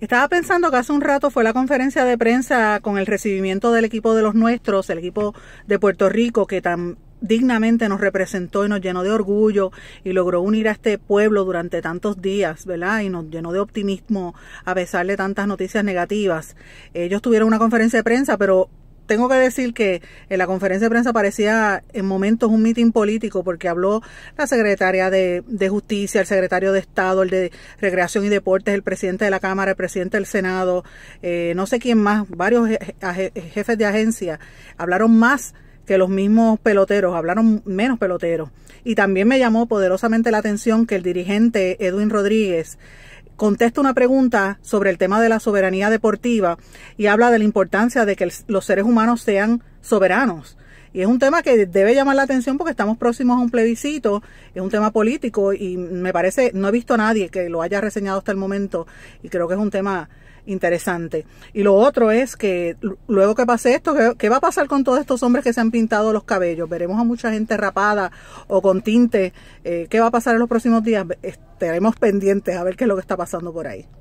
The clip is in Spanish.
Estaba pensando que hace un rato fue la conferencia de prensa con el recibimiento del equipo de los nuestros, el equipo de Puerto Rico, que tan dignamente nos representó y nos llenó de orgullo y logró unir a este pueblo durante tantos días, ¿verdad? Y nos llenó de optimismo a pesar de tantas noticias negativas. Ellos tuvieron una conferencia de prensa, pero tengo que decir que en la conferencia de prensa parecía en momentos un mitin político porque habló la secretaria de, Justicia, el secretario de Estado, el de Recreación y Deportes, el presidente de la Cámara, el presidente del Senado, eh, no sé quién más, varios jefes de agencia hablaron más que los mismos peloteros, hablaron menos peloteros. Y también me llamó poderosamente la atención que el dirigente Edwin Rodríguez contesta una pregunta sobre el tema de la soberanía deportiva y habla de la importancia de que los seres humanos sean soberanos y es un tema que debe llamar la atención porque estamos próximos a un plebiscito, es un tema político y me parece, no he visto a nadie que lo haya reseñado hasta el momento y creo que es un tema interesante. Y lo otro es que luego que pase esto, ¿qué, va a pasar con todos estos hombres que se han pintado los cabellos? Veremos a mucha gente rapada o con tinte. Eh, ¿Qué va a pasar en los próximos días? Estaremos pendientes a ver qué es lo que está pasando por ahí.